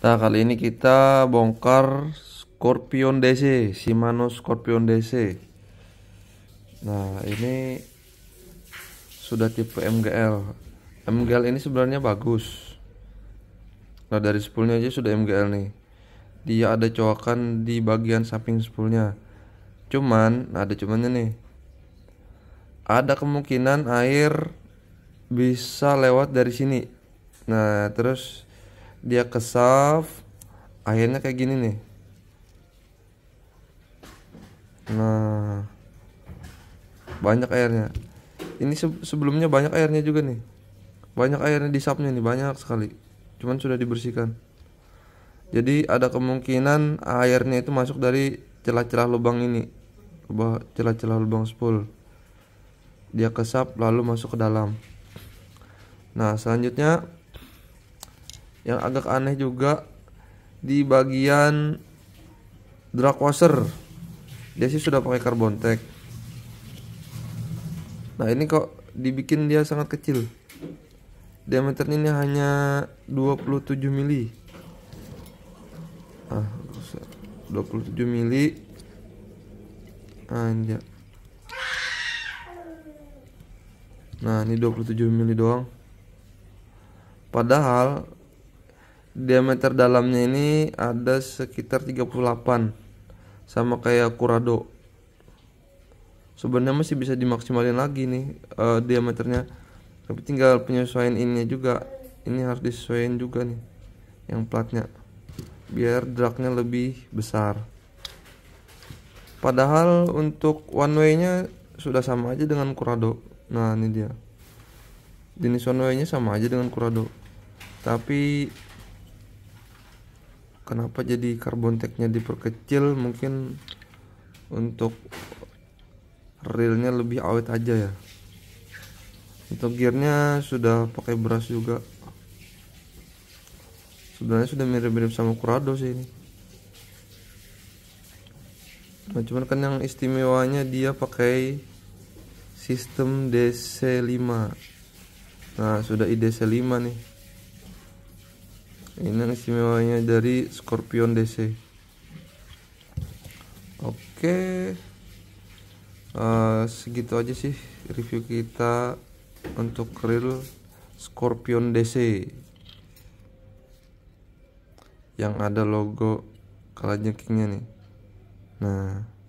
Nah kali ini kita bongkar Scorpion DC Shimano Scorpion DC Nah ini Sudah tipe MGL MGL ini sebenarnya bagus Nah dari spoolnya aja sudah MGL nih Dia ada coakan di bagian samping spoolnya Cuman ada cumannya nih Ada kemungkinan air Bisa lewat dari sini Nah terus dia ke soft akhirnya kayak gini nih nah banyak airnya ini sebelumnya banyak airnya juga nih banyak airnya di sapnya nih banyak sekali cuman sudah dibersihkan jadi ada kemungkinan airnya itu masuk dari celah-celah lubang ini celah-celah lubang spool dia kesap lalu masuk ke dalam nah selanjutnya yang agak aneh juga di bagian drag washer dia sih sudah pakai carbon tag nah ini kok dibikin dia sangat kecil diameternya ini hanya 27 mili ah 27 mili anja ah, nah ini 27 mili doang padahal diameter dalamnya ini ada sekitar 38 sama kayak kurado sebenarnya masih bisa dimaksimalin lagi nih uh, diameternya tapi tinggal penyesuaian ininya juga ini harus disesuaikan juga nih yang platnya biar dragnya lebih besar padahal untuk one way nya sudah sama aja dengan kurado nah ini dia jenis one way nya sama aja dengan kurado tapi kenapa jadi carbon teknya diperkecil mungkin untuk reelnya lebih awet aja ya untuk gearnya sudah pakai beras juga sebenarnya sudah mirip-mirip sama kurado sih ini nah cuman kan yang istimewanya dia pakai sistem DC5 nah sudah IDC5 nih ini istimewanya dari Scorpion DC. Oke. Okay. Uh, eh, segitu aja sih review kita untuk reel Scorpion DC yang ada logo Kalajengkingnya nih. Nah,